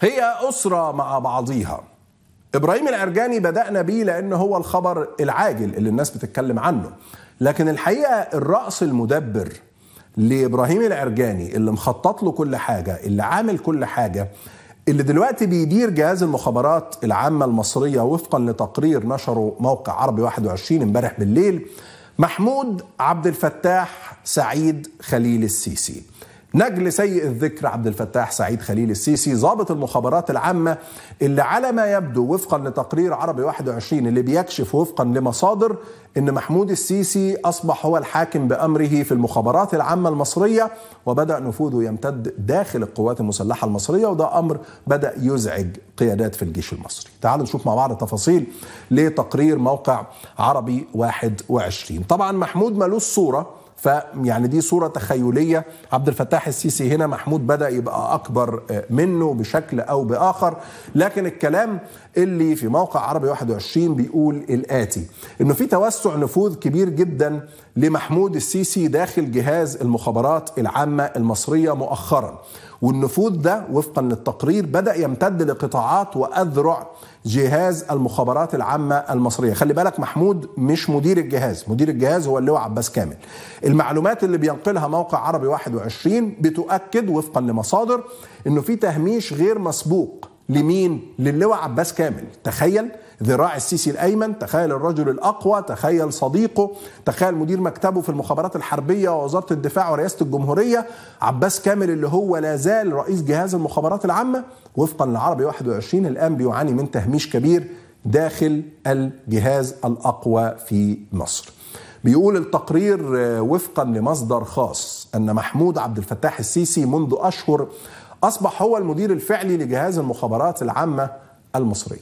هي أسرة مع بعضيها إبراهيم العرجاني بدأنا بيه لأن هو الخبر العاجل اللي الناس بتتكلم عنه لكن الحقيقة الرأس المدبر لإبراهيم العرجاني اللي مخطط له كل حاجة اللي عامل كل حاجة اللي دلوقتي بيدير جهاز المخابرات العامة المصرية وفقا لتقرير نشره موقع عربي 21 امبارح بالليل محمود عبد الفتاح سعيد خليل السيسي نجل سيء الذكر عبد الفتاح سعيد خليل السيسي ضابط المخابرات العامة اللي على ما يبدو وفقا لتقرير عربي 21 اللي بيكشف وفقا لمصادر ان محمود السيسي اصبح هو الحاكم بامره في المخابرات العامه المصريه وبدا نفوذه يمتد داخل القوات المسلحه المصريه وده امر بدا يزعج قيادات في الجيش المصري. تعالوا نشوف مع بعض تفاصيل لتقرير موقع عربي 21. طبعا محمود ملوش صوره فيعني دي صورة تخيلية عبد الفتاح السيسي هنا محمود بدأ يبقى أكبر آه، منه بشكل أو بآخر لكن الكلام اللي في موقع عربي 21 بيقول الآتي إنه في توسع نفوذ كبير جدا لمحمود السيسي داخل جهاز المخابرات العامة المصرية مؤخرا والنفوذ ده وفقا للتقرير بدأ يمتد لقطاعات وأذرع جهاز المخابرات العامة المصرية خلي بالك محمود مش مدير الجهاز مدير الجهاز هو اللواء عباس كامل المعلومات اللي بينقلها موقع عربي 21 بتؤكد وفقا لمصادر انه في تهميش غير مسبوق لمين للواء عباس كامل تخيل ذراع السيسي الايمن تخيل الرجل الاقوى تخيل صديقه تخيل مدير مكتبه في المخابرات الحربيه ووزاره الدفاع ورئاسه الجمهوريه عباس كامل اللي هو لا زال رئيس جهاز المخابرات العامه وفقا لعربي 21 الان بيعاني من تهميش كبير داخل الجهاز الاقوى في مصر. بيقول التقرير آه، وفقا لمصدر خاص ان محمود عبد الفتاح السيسي منذ اشهر اصبح هو المدير الفعلي لجهاز المخابرات العامه المصري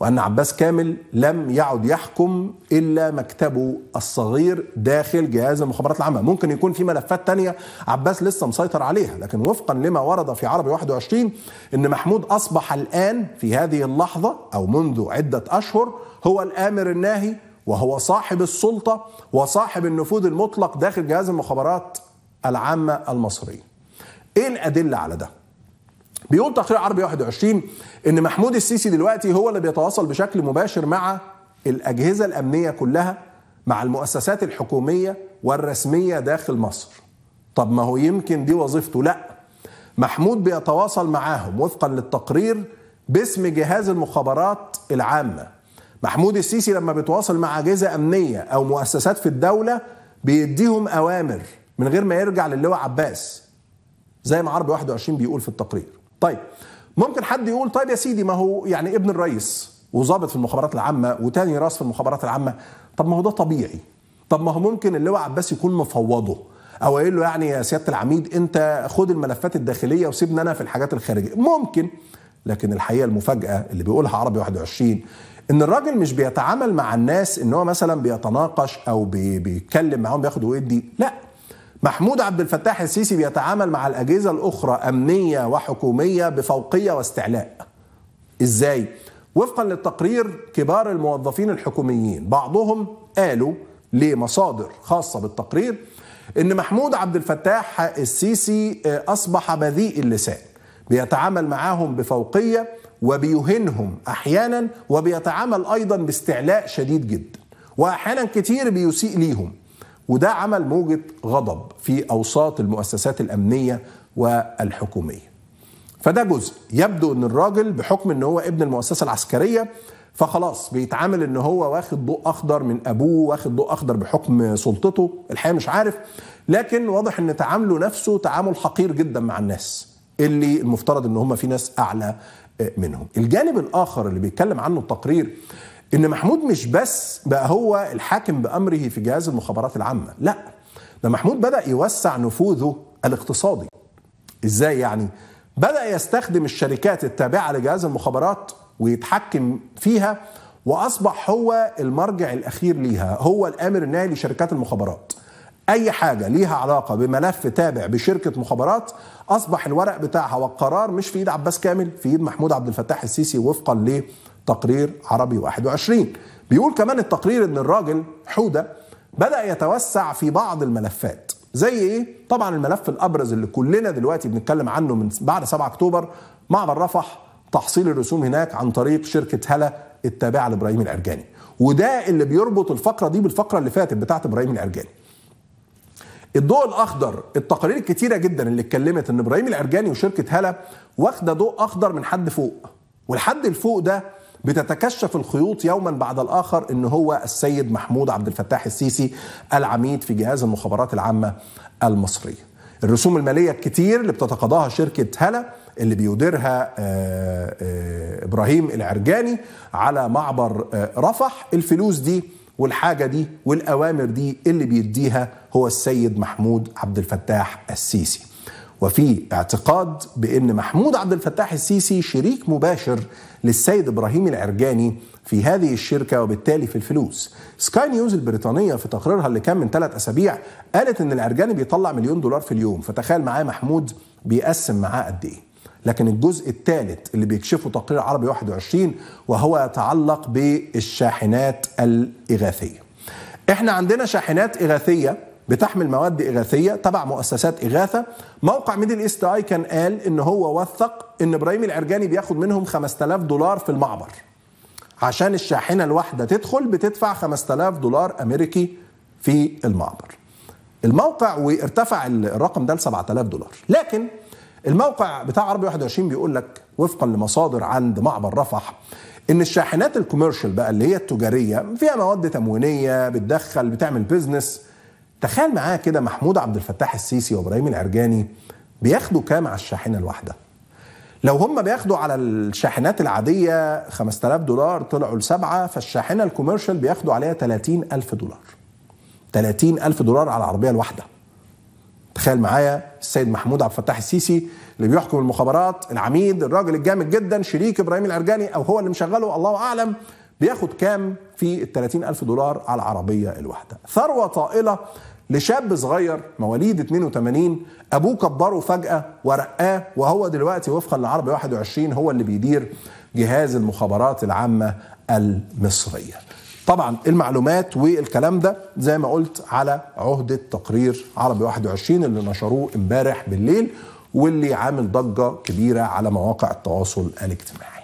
وأن عباس كامل لم يعد يحكم إلا مكتبه الصغير داخل جهاز المخابرات العامة ممكن يكون في ملفات تانية عباس لسه مسيطر عليها لكن وفقا لما ورد في عربي 21 أن محمود أصبح الآن في هذه اللحظة أو منذ عدة أشهر هو الآمر الناهي وهو صاحب السلطة وصاحب النفوذ المطلق داخل جهاز المخابرات العامة المصرية ايه الأدلة على ده؟ بيقول تقرير عربي 21 ان محمود السيسي دلوقتي هو اللي بيتواصل بشكل مباشر مع الاجهزه الامنيه كلها مع المؤسسات الحكوميه والرسميه داخل مصر طب ما هو يمكن دي وظيفته لا محمود بيتواصل معاهم وفقا للتقرير باسم جهاز المخابرات العامه محمود السيسي لما بيتواصل مع اجهزه امنيه او مؤسسات في الدوله بيديهم اوامر من غير ما يرجع للواء عباس زي ما عربي 21 بيقول في التقرير طيب ممكن حد يقول طيب يا سيدي ما هو يعني ابن الرئيس وظابط في المخابرات العامه وتاني راس في المخابرات العامه طب ما هو ده طبيعي طب ما هو ممكن اللواء عباس يكون مفوضه او قايل له يعني يا سياده العميد انت خد الملفات الداخليه وسيبنا انا في الحاجات الخارجيه ممكن لكن الحقيقه المفاجاه اللي بيقولها عربي 21 ان الراجل مش بيتعامل مع الناس ان هو مثلا بيتناقش او بيتكلم معاهم بياخد ويدي لا محمود عبد الفتاح السيسي بيتعامل مع الأجهزة الأخرى أمنية وحكومية بفوقية واستعلاء إزاي؟ وفقا للتقرير كبار الموظفين الحكوميين بعضهم قالوا لمصادر خاصة بالتقرير ان محمود عبد الفتاح السيسي اصبح بذيء اللسان بيتعامل معاهم بفوقية وبيهنهم احيانا وبيتعامل ايضا باستعلاء شديد جدا واحيانا كتير بيسيء ليهم وده عمل موجة غضب في أوساط المؤسسات الأمنية والحكومية فده جزء يبدو أن الراجل بحكم أنه هو ابن المؤسسة العسكرية فخلاص بيتعامل ان هو واخد ضوء اخضر من ابوه واخد ضوء اخضر بحكم سلطته الحقيقه مش عارف لكن واضح ان تعامله نفسه تعامل حقير جدا مع الناس اللي المفترض ان هم في ناس اعلى منهم الجانب الاخر اللي بيتكلم عنه التقرير ان محمود مش بس بقى هو الحاكم بامره في جهاز المخابرات العامه لا ده محمود بدا يوسع نفوذه الاقتصادي ازاي يعني بدا يستخدم الشركات التابعه لجهاز المخابرات ويتحكم فيها واصبح هو المرجع الاخير ليها هو الامر النهائي لشركات المخابرات اي حاجه ليها علاقه بملف تابع بشركه مخابرات اصبح الورق بتاعها والقرار مش في ايد عباس كامل في ايد محمود عبد الفتاح السيسي وفقا تقرير عربي 21 بيقول كمان التقرير ان الراجل حوده بدا يتوسع في بعض الملفات زي ايه طبعا الملف الابرز اللي كلنا دلوقتي بنتكلم عنه من بعد 7 اكتوبر معبر رفح تحصيل الرسوم هناك عن طريق شركه هلا التابعه لابراهيم الارجاني وده اللي بيربط الفقره دي بالفقره اللي فاتت بتاعه ابراهيم الارجاني الضوء الاخضر التقارير الكتيره جدا اللي اتكلمت ان ابراهيم العرجاني وشركه هلا واخده ضوء اخضر من حد فوق والحد الفوق ده بتتكشف الخيوط يوما بعد الاخر ان هو السيد محمود عبد الفتاح السيسي العميد في جهاز المخابرات العامه المصريه. الرسوم الماليه الكتير اللي بتتقاضاها شركه هلا اللي بيديرها آه، آه، ابراهيم العرجاني على معبر آه، رفح الفلوس دي والحاجه دي والاوامر دي اللي بيديها هو السيد محمود عبد الفتاح السيسي. وفي اعتقاد بان محمود عبد الفتاح السيسي شريك مباشر للسيد ابراهيم العرجاني في هذه الشركه وبالتالي في الفلوس. سكاي نيوز البريطانيه في تقريرها اللي كان من ثلاث اسابيع قالت ان العرجاني بيطلع مليون دولار في اليوم فتخيل معاه محمود بيقسم معاه قد ايه. لكن الجزء الثالث اللي بيكشفه تقرير عربي 21 وهو يتعلق بالشاحنات الاغاثيه. احنا عندنا شاحنات اغاثيه بتحمل مواد اغاثيه تبع مؤسسات اغاثه موقع ميدل ايست اي كان قال ان هو وثق ان ابراهيم العرجاني بياخد منهم 5000 دولار في المعبر عشان الشاحنه الواحده تدخل بتدفع 5000 دولار امريكي في المعبر الموقع وارتفع الرقم ده ل 7000 دولار لكن الموقع بتاع عربي 21 بيقول لك وفقا لمصادر عند معبر رفح ان الشاحنات الكوميرشال بقى اللي هي التجاريه فيها مواد تموينيه بتدخل بتعمل بيزنس تخيل معايا كده محمود عبد الفتاح السيسي وابراهيم العرجاني بياخدوا كام على الشاحنه الواحده؟ لو هم بياخدوا على الشاحنات العاديه 5000 دولار طلعوا لسبعه فالشاحنه الكوميرشال بياخدوا عليها 30000 دولار. 30000 دولار على العربيه الواحده. تخيل معايا السيد محمود عبد الفتاح السيسي اللي بيحكم المخابرات العميد الراجل الجامد جدا شريك ابراهيم العرجاني او هو اللي مشغله الله اعلم بياخد كام في ال 30000 دولار على العربية الواحدة ثروة طائلة لشاب صغير مواليد 82 ابوه كبره فجأة ورقاه وهو دلوقتي وفقا لعربي 21 هو اللي بيدير جهاز المخابرات العامة المصرية طبعا المعلومات والكلام ده زي ما قلت على عهدة تقرير عربي 21 اللي نشروه امبارح بالليل واللي عامل ضجة كبيرة على مواقع التواصل الاجتماعي